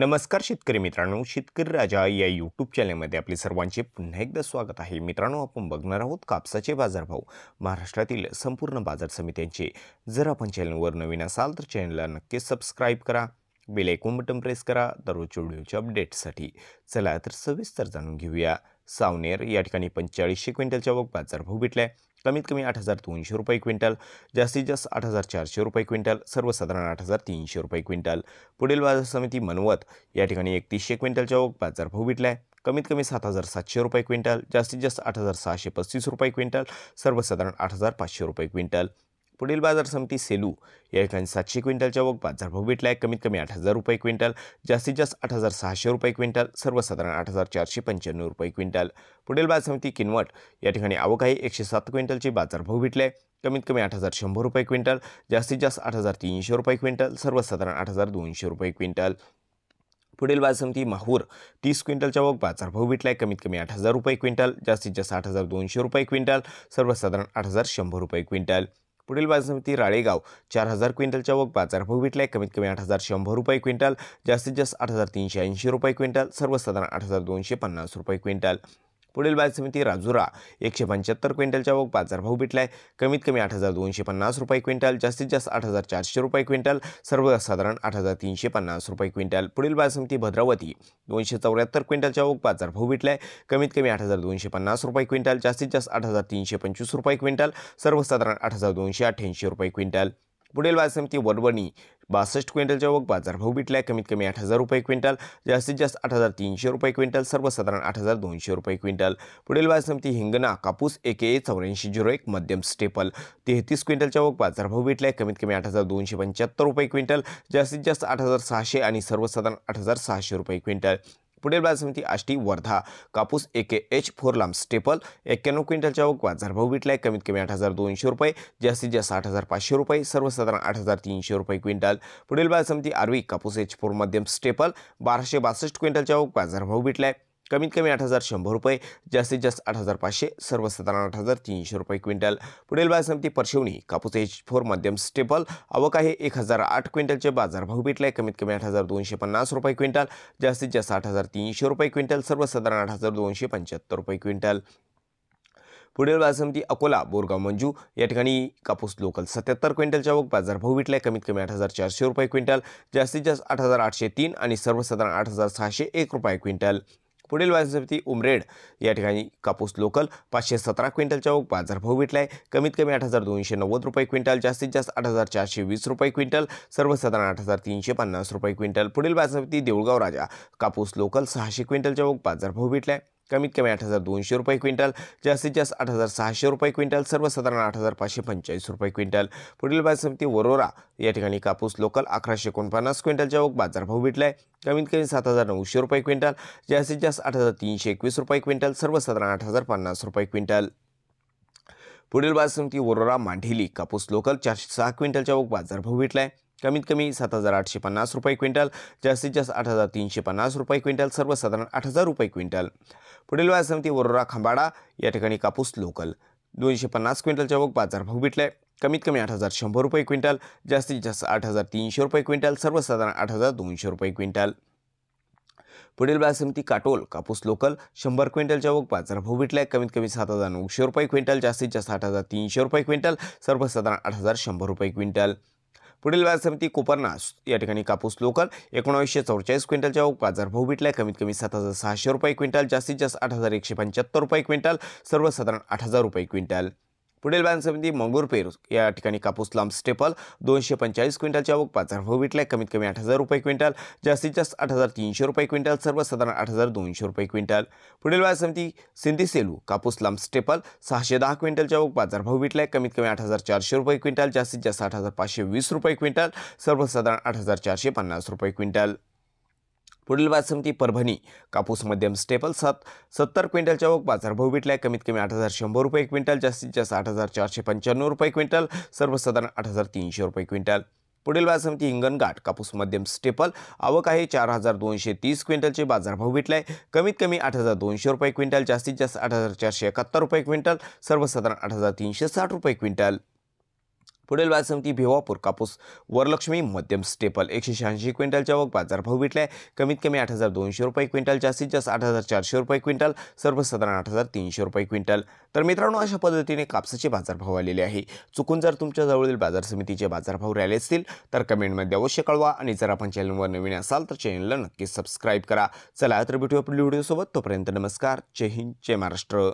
नमस्कार शेतकरी मित्रांनो शेतकरी राजा या यूट्यूब चॅनलमध्ये आपले सर्वांचे पुन्हा एकदा स्वागत आहे मित्रांनो आपण बघणार आहोत कापसाचे बाजारभाव महाराष्ट्रातील संपूर्ण बाजार समित्यांचे जर आपण चॅनलवर नवीन असाल तर चॅनलला नक्की सबस्क्राईब करा बेल ऐकून बटन प्रेस करा दररोज व्हिडिओच्या अपडेट्ससाठी चला तर सविस्तर जाणून घेऊया सावनेर या ठिकाणी पंचेचाळीसशे क्विंटलच्या वग बाजारभाव भेटला आहे कमीत कमी आठ हजार दोनशे रुपये क्विंटल जास्तीत जास्त आठ हजार चारशे रुपये क्विंटल सर्वसाधारण आठ हजार तीनशे रुपये क्विंटल पुढील बाजार समिती मनवत या ठिकाणी एकतीसशे क्विंटलचा बाजार भाव भेटला आहे कमीत कमी सात हजार सातशे रुपये क्विंटल जास्तीत जास्त आठ हजार सहाशे पस्तीस रुपये क्विंटल सर्वसाधारण आठ हजार पाचशे रुपये क्विंटल पुढील बाजार समिती सेलू या ठिकाणी सातशे क्विंटलच्या बाजार बाजारभाव भेटला आहे कमीत कमी आठ हजार रुपये क्विंटल जास्तीत जास्त आठ हजार सहाशे रुपये क्विंटल सर्वसाधारण आठ हजार चारशे पंच्याण्णव रुपये क्विंटल पुढील बाजार समिती किनवट या ठिकाणी आवक आहे एकशे सात क्विंटलचे बाजारभाव भेटले आहे कमीत कमी आठ हजार शंभर रुपये क्विंटल जास्तीत जास्त आठ हजार तीनशे रुपये क्विंटल सर्वसाधारण आठ हजार दोनशे रुपये क्विंटल पुढील बाजार समिती माहूर तीस क्विंटलच्या वग बाजारभाव भेटला आहे कमीत कमी आठ हजार रुपये क्विंटल जास्तीत जास्त आठ हजार दोनशे रुपये क्विंटल सर्वसाधारण आठ हजार शंभर रुपये क्विंटल पुढील बाजार राळेगाव चार हजार क्विंटलच्या वग बाजारभाव भेटला आहे कमीत कमी आठ हजार शंभर रुपये क्विंटल जास्तीत जास्त आठ हजार तीनशे ऐंशी रुपये क्विंटल सर्वसाधारण आठ हजार दोनशे पन्नास रुपये क्विंटल पुढील बाजार समिती राजुरा एकशे पंच्याहत्तर क्विंटलच्या बाजार भाऊ भेटला आहे कमीत कमी आठ हजार दोनशे पन्नास रुपये क्विंटल जास्तीत जास्त आठ हजार चारशे रुपये क्विंटल सर्वसाधारण आठ हजार तीनशे पन्नास रुपये क्विंटल पुढील बाजार समिती भद्रावती दोनशे चौऱ्याहत्तर क्विंटलच्या बाजार भाऊ भेटला आहे कमीत कमी आठ हजार दोनशे पन्नास रुपये क्विंटल जास्तीत जास्त आठ हजार तीनशे पंचवीस रुपये क्विंटल सर्वसाधारण आठ हजार दोनशे अठ्ठ्याऐंशी रुपये क्विंटल पुढील बाजार समिती वडवणी बासष्ट क्विंटलच्या वग बाजारभाव बिटला कमीत कमी आठ हजार रुपये क्विंटल जास्तीत जास्त आठ हजार तीनशे रुपये क्विंटल सर्वसाधारण आठ हजार दोनशे रुपये क्विंटल पुढील बाजार समिती हिंगणा कापूस एक ए चौऱ्याऐंशी झिरो एक मध्यम स्टेपल तेहतीस क्विंटलच्या वग बाजारभाव आहे कमीत कमी आठ हजार दोनशे पंच्याहत्तर रुपये क्विंटल जास्तीत जास्त आठ हजार सहाशे आणि सर्वसाधारण आठ हजार सहाशे रुपये क्विंटल पुढील बाळा समिती आष्टी वर्धा कापूस ए के एच फोर लांब स्टेपल एक्क्याण्णव क्विंटलच्या वगवात जरभाऊ भेटला आहे कमीत कमी आठ हजार दोनशे रुपये जास्तीत जास्त आठ हजार पाचशे रुपये सर्वसाधारण आठ हजार तीनशे रुपये क्विंटल पुढील बाळा समिती आर्वी कापूस एच फोर मध्यम स्टेपल बाराशे बासष्ट क्विंटलच्या वगवात जरभाऊ भेटला आहे कमीत कमी आठ हजार शंभर रुपये जास्तीत जास्त आठ हजार पाचशे सर्वसाधारण आठ हजार तीनशे रुपये क्विंटल पुढील बाजार समिती परशिवणी कापूस एच फोर मध्यम स्टेपल आवक आहे एक हजार आठ क्विंटलचे बाजारभाव भेटले कमीत कमी आठ हजार दोनशे पन्नास रुपये क्विंटल जास्तीत जास्त आठ हजार तीनशे रुपये क्विंटल सर्वसाधारण आठ हजार दोनशे पंच्याहत्तर रुपये क्विंटल पुढील बाजार समिती अकोला बोरगाव मंजू या ठिकाणी कापूस लोकल सत्याहत्तर क्विंटलच्या आवक बाजारभाव आहे कमीत कमी आठ हजार चारशे रुपये क्विंटल जास्तीत जास्त आठ हजार आठशे तीन आणि सर्वसाधारण आठ हजार सहाशे एक रुपये क्विंटल पुढील बाजार उमरेड या ठिकाणी कापूस लोकल पाचशे सतरा क्विंटलच्या ओघ बाजारभाव भेटला आहे कमीत कमी आठ हजार दोनशे नव्वद रुपये क्विंटल जास्तीत जास्त आठ हजार चारशे वीस रुपये क्विंटल सर्वसाधारण आठ हजार तीनशे पन्नास रुपये क्विंटल पुढील बाजार देवळगाव देऊळगाव राजा कापूस लोकल सहाशे क्विंटलच्या ओघ बाजारभाव भेटला आहे कमीत कमी आठ हजार दोनशे रुपये क्विंटल जास्तीत जास्त आठ हजार सहाशे रुपये क्विंटल सर्वसाधारण आठ हजार पाचशे पंचेचाळीस रुपये क्विंटल पुढील बाजार समिती वरोरा या ठिकाणी कापूस लोकल अकराशे एकोणपन्नास क्विंटलच्या बाजार बाजारभाव भेटला आहे कमीत कमी सात हजार नऊशे रुपये क्विंटल जास्तीत जास्त आठ हजार तीनशे एकवीस रुपये क्विंटल सर्वसाधारण आठ हजार पन्नास रुपये क्विंटल पुढील बाजार समिती वरोरा मांढिली कापूस लोकल चारशे सहा क्विंटलच्या बाजार बाजारभाव भेटला आहे कमीत कमी सात हजार आठशे पन्नास रुपये क्विंटल जास्तीत जास्त आठ हजार तीनशे पन्नास रुपये क्विंटल सर्वसाधारण आठ हजार रुपये क्विंटल पुढील व्याज समिती वरोरा खांबाडा या ठिकाणी कापूस लोकल दोनशे पन्नास क्विंटलच्या वग बाजारभाव भेटला आहे कमीत कमी आठ हजार शंभर रुपये क्विंटल जास्तीत जास्त आठ हजार तीनशे रुपये क्विंटल सर्वसाधारण आठ हजार दोनशे रुपये क्विंटल पुढील बाजार समिती काटोल कापूस लोकल शंभर क्विंटलच्या वग बाजारभाव भेटला आहे कमीत कमी सात हजार नऊशे रुपये क्विंटल जास्तीत जास्त आठ हजार तीनशे रुपये क्विंटल सर्वसाधारण आठ हजार शंभर रुपये क्विंटल पुढील बाजार समिती कोपरना या ठिकाणी कापूस लोकल एकोणावीसशे चौवेचाळीस क्विंटलच्या बाजारभाव भेटला कमीत कमी सात हजार सहाशे रुपये क्विंटल जास्तीत जास्त आठ हजार एकशे पंच्याहत्तर रुपये क्विंटल सर्वसाधारण आठ हजार रुपये क्विंटल पुढील बाजार समिती मंगूरपेर या ठिकाणी कापूस लांब स्टेपल दोनशे पंचाळीस क्विंटलच्या वग बाजार भाव विटले आहे कमीत कमी आठ हजार रुपये क्विंटल जास्तीत जास्त आठ हजार तीनशे रुपये क्विंटल सर्वसाधारण आठ हजार दोनशे रुपये क्विंटल पुढील बाजार समिती सिंधी सेलू कापूस लांब स्टेपल सहाशे दहा क्विंटलच्या वग बाजार भाव विटले आहे कमीत कमी आठ हजार चारशे रुपये क्विंटल जास्तीत जास्त आठ हजार पाचशे वीस रुपये क्विंटल सर्वसाधारण आठ हजार चारशे पन्नास रुपये क्विंटल पुढील बासमती परभणी कापूस मध्यम स्टेपल सात सत्तर क्विंटलच्या ओघ बाजारभाव भेटला आहे कमीत कमी आठ हजार शंभर रुपये क्विंटल जास्तीत जास्त आठ हजार चारशे पंच्याण्णव रुपये क्विंटल सर्वसाधारण आठ हजार तीनशे रुपये क्विंटल पुढील बासमती हिंगणघाट कापूस मध्यम स्टेपल आवक आहे चार हजार दोनशे तीस क्विंटलचे बाजार भेटला आहे कमीत कमी आठ हजार दोनशे रुपये क्विंटल जास्तीत जास्त आठ हजार चारशे एकाहत्तर रुपये क्विंटल सर्वसाधारण आठ हजार तीनशे साठ रुपये क्विंटल पुढील बाजार समिती भिवापूर कापूस वरलक्ष्मी मध्यम स्टेपल एकशे शहाऐंशी क्विंटलच्या वग बाजारभाव भेटला आहे कमीत कमी आठ हजार दोनशे रुपये क्विंटल जास्तीत जास्त आठ हजार चारशे रुपये क्विंटल सर्वसाधारण आठ हजार तीनशे रुपये क्विंटल तर मित्रांनो अशा पद्धतीने कापसाचे बाजारभाव आलेले आहे चुकून जर तुमच्या बाजार समितीचे बाजारभाव राहिले असतील तर कमेंटमध्ये अवश्य कळवा आणि जर आपण चॅनलवर नवीन असाल तर चॅनलला नक्की सबस्क्राईब करा चला तर भेटू आपल्या व्हिडिओसोबत तोपर्यंत नमस्कार जय हिंद जय महाराष्ट्र